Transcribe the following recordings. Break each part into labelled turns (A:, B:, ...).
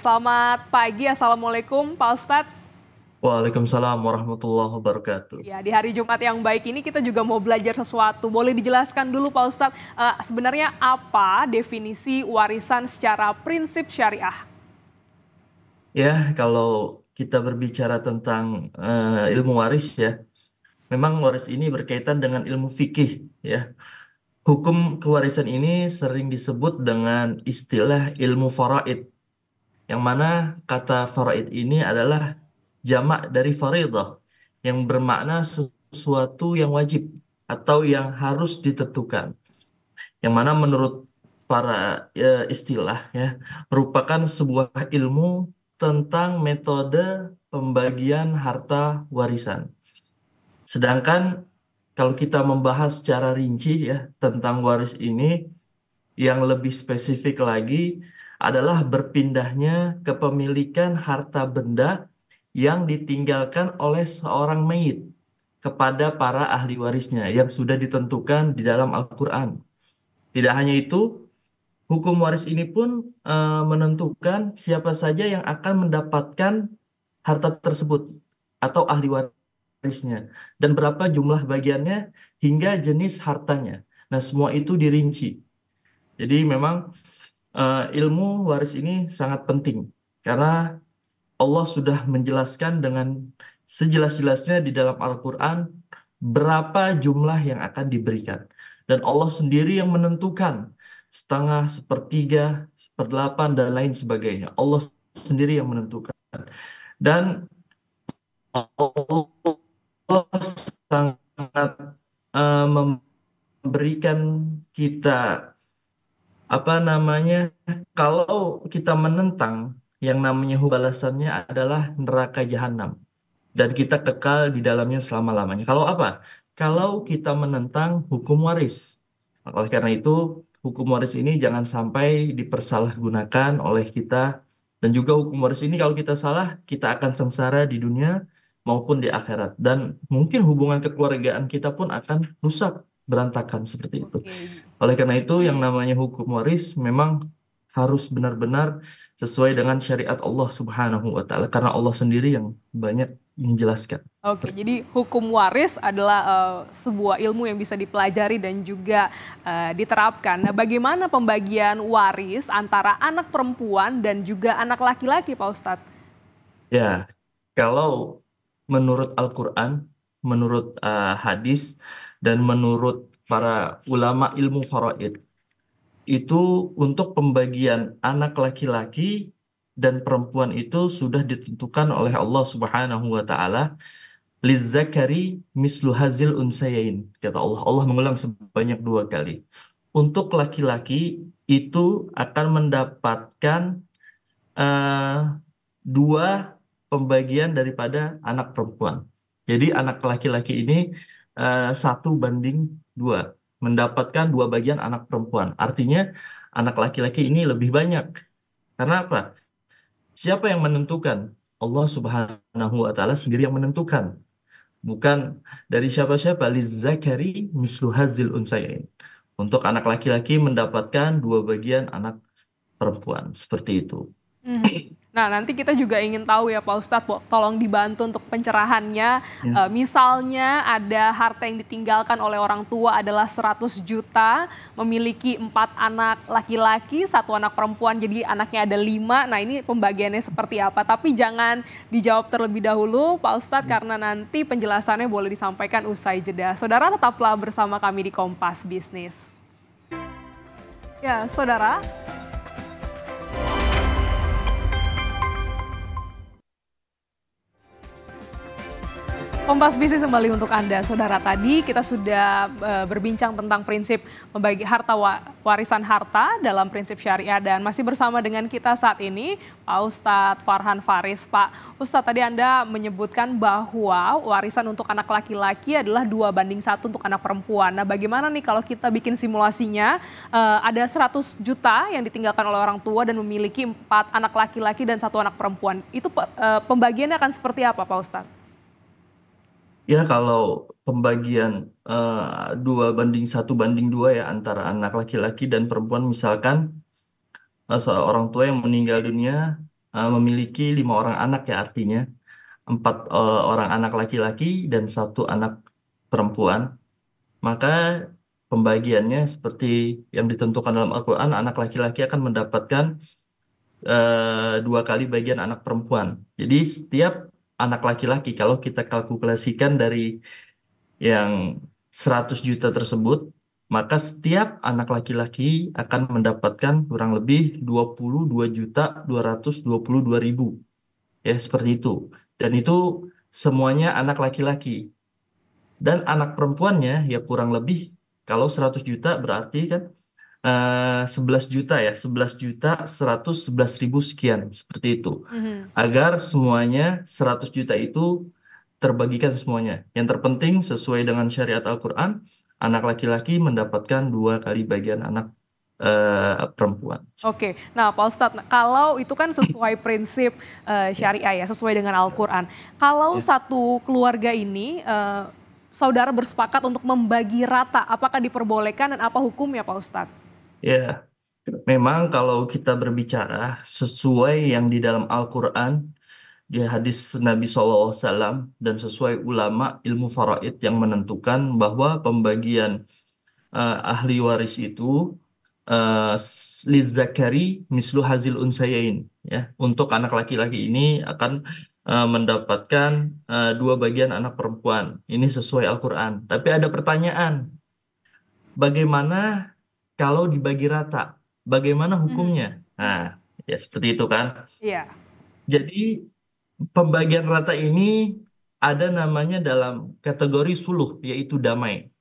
A: Selamat pagi, Assalamualaikum Pak Ustadz.
B: Waalaikumsalam warahmatullahi wabarakatuh.
A: Ya, di hari Jumat yang baik ini kita juga mau belajar sesuatu. Boleh dijelaskan dulu Pak Ustadz, uh, sebenarnya apa definisi warisan secara prinsip syariah?
B: Ya, kalau kita berbicara tentang uh, ilmu waris ya, memang waris ini berkaitan dengan ilmu fikih ya. Hukum kewarisan ini sering disebut dengan istilah ilmu faraid yang mana kata faraid ini adalah jamak dari faridah yang bermakna sesuatu yang wajib atau yang harus ditentukan. Yang mana menurut para e, istilah ya merupakan sebuah ilmu tentang metode pembagian harta warisan. Sedangkan kalau kita membahas secara rinci ya tentang waris ini yang lebih spesifik lagi adalah berpindahnya kepemilikan harta benda yang ditinggalkan oleh seorang mayit kepada para ahli warisnya yang sudah ditentukan di dalam Al-Quran. Tidak hanya itu, hukum waris ini pun e, menentukan siapa saja yang akan mendapatkan harta tersebut atau ahli warisnya dan berapa jumlah bagiannya hingga jenis hartanya. Nah, semua itu dirinci. Jadi memang uh, ilmu waris ini sangat penting karena Allah sudah menjelaskan dengan sejelas-jelasnya di dalam Al-Qur'an berapa jumlah yang akan diberikan dan Allah sendiri yang menentukan setengah, sepertiga, seperdelapan dan lain sebagainya. Allah sendiri yang menentukan. Dan Allah sangat uh, memberikan kita apa namanya kalau kita menentang yang namanya balasannya adalah neraka jahanam dan kita kekal di dalamnya selama-lamanya. Kalau apa? Kalau kita menentang hukum waris. Oleh karena itu, hukum waris ini jangan sampai dipersalahgunakan oleh kita dan juga hukum waris ini kalau kita salah, kita akan sengsara di dunia maupun di akhirat dan mungkin hubungan kekeluargaan kita pun akan rusak berantakan seperti itu. Okay. Oleh karena itu yang namanya hukum waris memang harus benar-benar sesuai dengan syariat Allah Subhanahu wa taala karena Allah sendiri yang banyak menjelaskan.
A: Oke, jadi hukum waris adalah uh, sebuah ilmu yang bisa dipelajari dan juga uh, diterapkan. Nah, bagaimana pembagian waris antara anak perempuan dan juga anak laki-laki, Pak Ustadz?
B: Ya, kalau menurut Al-Qur'an, menurut uh, hadis dan menurut para ulama ilmu faraid itu untuk pembagian anak laki-laki dan perempuan itu sudah ditentukan oleh Allah Subhanahu wa taala lizzakari mislu hazil unsayain kata Allah Allah mengulang sebanyak dua kali untuk laki-laki itu akan mendapatkan uh, dua pembagian daripada anak perempuan jadi anak laki-laki ini Eh, satu banding dua mendapatkan dua bagian anak perempuan. Artinya anak laki-laki ini lebih banyak. Karena apa? Siapa yang menentukan? Allah Subhanahu wa taala sendiri yang menentukan. Bukan dari siapa-siapa lizzakari mislu unsayin Untuk anak laki-laki mendapatkan dua bagian anak perempuan seperti itu.
A: Hmm. Nah, nanti kita juga ingin tahu ya Pak Ustadz, tolong dibantu untuk pencerahannya. Ya. Uh, misalnya ada harta yang ditinggalkan oleh orang tua adalah 100 juta, memiliki empat anak laki-laki, satu anak perempuan, jadi anaknya ada lima. Nah, ini pembagiannya seperti apa? Tapi jangan dijawab terlebih dahulu Pak Ustadz, ya. karena nanti penjelasannya boleh disampaikan usai jeda. Saudara tetaplah bersama kami di Kompas Bisnis. Ya, Saudara, Kompas Bisnis kembali untuk Anda. Saudara, tadi kita sudah uh, berbincang tentang prinsip membagi harta wa warisan harta dalam prinsip syariah dan masih bersama dengan kita saat ini Pak Ustadz Farhan Faris. Pak Ustadz, tadi Anda menyebutkan bahwa warisan untuk anak laki-laki adalah dua banding satu untuk anak perempuan. Nah, bagaimana nih kalau kita bikin simulasinya uh, ada 100 juta yang ditinggalkan oleh orang tua dan memiliki empat anak laki-laki dan satu anak perempuan. Itu uh, pembagiannya akan seperti apa Pak Ustadz?
B: Ya kalau pembagian eh, dua banding satu banding dua ya antara anak laki-laki dan perempuan misalkan eh, seorang tua yang meninggal dunia eh, memiliki lima orang anak ya artinya empat orang anak laki-laki dan satu anak perempuan maka pembagiannya seperti yang ditentukan dalam Al-Quran anak laki-laki akan mendapatkan uh, dua kali bagian anak perempuan jadi setiap anak laki-laki kalau kita kalkulasikan dari yang 100 juta tersebut maka setiap anak laki-laki akan mendapatkan kurang lebih 22 juta 222 ribu ya seperti itu dan itu semuanya anak laki-laki dan anak perempuannya ya kurang lebih kalau 100 juta berarti kan uh, eh, 11 juta ya, 11 juta 111 ribu sekian seperti itu. Mm-hmm. Agar semuanya 100 juta itu terbagikan semuanya. Yang terpenting sesuai dengan syariat Al-Qur'an, anak laki-laki mendapatkan dua kali bagian anak uh, perempuan.
A: Oke, okay. nah Pak Ustadz, nah, kalau itu kan sesuai prinsip uh, syariah ya, sesuai dengan Al-Quran. Kalau yeah. satu keluarga ini, uh, saudara bersepakat untuk membagi rata, apakah diperbolehkan dan apa hukumnya Pak Ustadz?
B: Ya, memang kalau kita berbicara sesuai yang di dalam Al-Quran, di hadis Nabi SAW, dan sesuai ulama ilmu faraid yang menentukan bahwa pembagian uh, ahli waris itu uh, eh, lizakari mislu hazil unsayain. Ya, untuk anak laki-laki ini akan eh, mendapatkan uh, dua bagian anak perempuan. Ini sesuai Al-Quran. Tapi ada pertanyaan, bagaimana kalau dibagi rata, bagaimana mhm. hukumnya? hmm Nah, ya seperti itu kan. Iya. Jadi pembagian rata ini ada namanya dalam kategori suluh yaitu damai.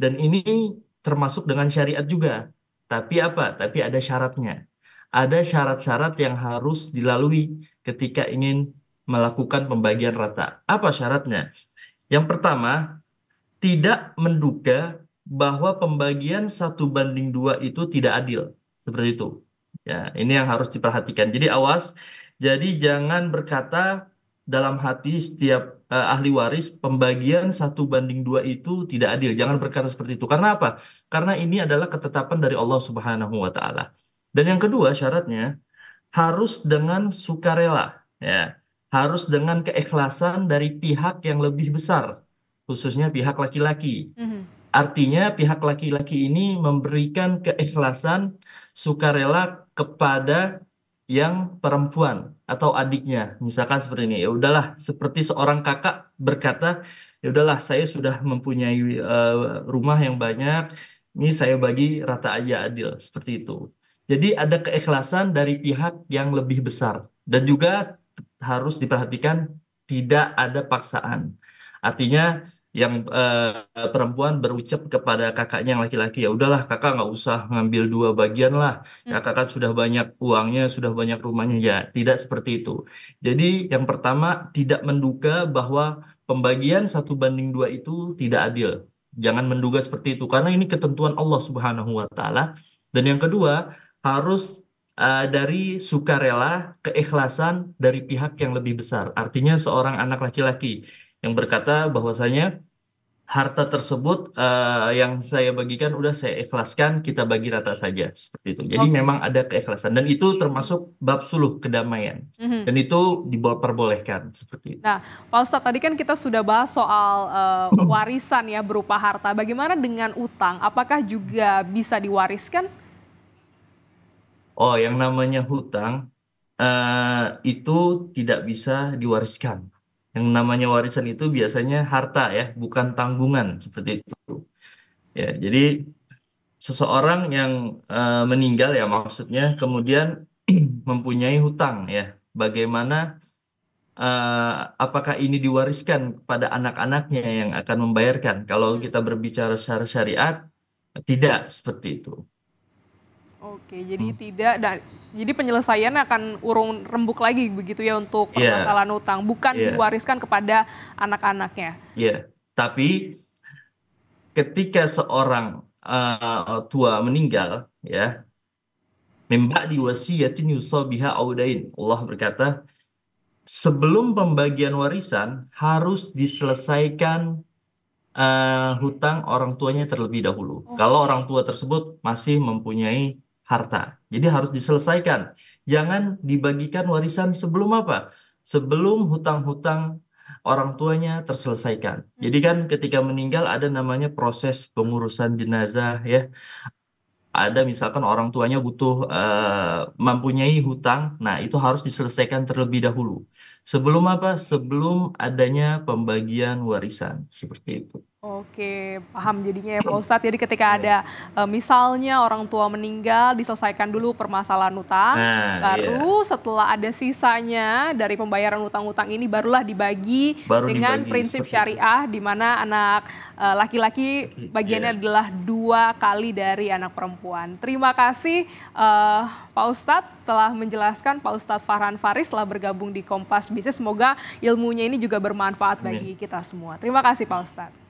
B: Dan ini termasuk dengan syariat juga. Tapi apa? Tapi ada syaratnya. Ada syarat-syarat yang harus dilalui ketika ingin melakukan pembagian rata. Apa syaratnya? Yang pertama, tidak menduga bahwa pembagian satu banding dua itu tidak adil seperti itu. Ya, ini yang harus diperhatikan. Jadi awas, jadi jangan berkata dalam hati setiap uh, ahli waris pembagian satu banding dua itu tidak adil. Jangan berkata seperti itu. Karena apa? Karena ini adalah ketetapan dari Allah Subhanahu wa taala. Dan yang kedua syaratnya harus dengan sukarela, ya. Harus dengan keikhlasan dari pihak yang lebih besar, khususnya pihak laki-laki. Mm -hmm Artinya pihak laki-laki ini memberikan keikhlasan sukarela kepada yang perempuan atau adiknya. Misalkan seperti ini, ya udahlah seperti seorang kakak berkata, ya udahlah saya sudah mempunyai uh, rumah yang banyak, ini saya bagi rata aja adil, seperti itu. Jadi ada keikhlasan dari pihak yang lebih besar dan juga harus diperhatikan tidak ada paksaan. Artinya yang uh, perempuan berucap kepada kakaknya yang laki-laki ya udahlah kakak nggak usah ngambil dua bagian lah hmm. kakak kan sudah banyak uangnya sudah banyak rumahnya ya tidak seperti itu jadi yang pertama tidak menduga bahwa pembagian satu banding dua itu tidak adil jangan menduga seperti itu karena ini ketentuan Allah Subhanahu Wa Taala dan yang kedua harus uh, dari sukarela keikhlasan dari pihak yang lebih besar artinya seorang anak laki-laki yang berkata bahwasanya harta tersebut uh, yang saya bagikan udah saya ikhlaskan kita bagi rata saja seperti itu jadi okay. memang ada keikhlasan dan itu termasuk bab suluh kedamaian
A: mm-hmm. dan itu
B: diperbolehkan seperti itu
A: nah pak ustadz tadi kan kita sudah bahas soal uh, warisan ya berupa harta bagaimana dengan utang apakah juga bisa diwariskan
B: oh yang namanya hutang uh, itu tidak bisa diwariskan yang namanya warisan itu biasanya harta ya, bukan tanggungan seperti itu. Ya, jadi seseorang yang e, meninggal ya maksudnya kemudian mempunyai hutang ya. Bagaimana e, apakah ini diwariskan kepada anak-anaknya yang akan membayarkan? Kalau kita berbicara secara syariat, tidak seperti itu.
A: Oke, jadi hmm. tidak dan jadi penyelesaian akan urung rembuk lagi begitu ya untuk iya. permasalahan yeah. utang, bukan yeah. diwariskan kepada anak-anaknya.
B: Iya, yeah. tapi ketika seorang uh, tua meninggal, ya, memba diwasiatin yusobiha audain. Allah berkata, sebelum pembagian warisan harus diselesaikan uh, hutang orang tuanya terlebih dahulu. Oh. Kalau orang tua tersebut masih mempunyai harta. Jadi harus diselesaikan. Jangan dibagikan warisan sebelum apa? Sebelum hutang-hutang orang tuanya terselesaikan. Jadi kan hmm. ketika meninggal ada namanya proses pengurusan jenazah ya. Ada misalkan orang tuanya butuh uh, mempunyai hutang, nah itu harus diselesaikan terlebih dahulu. Sebelum apa? Sebelum adanya pembagian warisan seperti itu.
A: Oke, paham jadinya ya Pak hmm. Ustadz. Jadi ketika iya. ada e, misalnya orang tua meninggal, diselesaikan dulu permasalahan utang. Nah, baru iya. setelah ada sisanya dari pembayaran utang-utang ini barulah dibagi baru dengan dibagi, prinsip syariah di mana anak e, laki-laki uh, bagiannya yeah. adalah dua kali dari anak perempuan. Terima kasih uh, Pak Ustadz telah menjelaskan Pak Ustadz Farhan Faris telah bergabung di Kompas bisnis. Semoga ilmunya ini juga bermanfaat bagi kita semua. Terima kasih Pak Ustadz.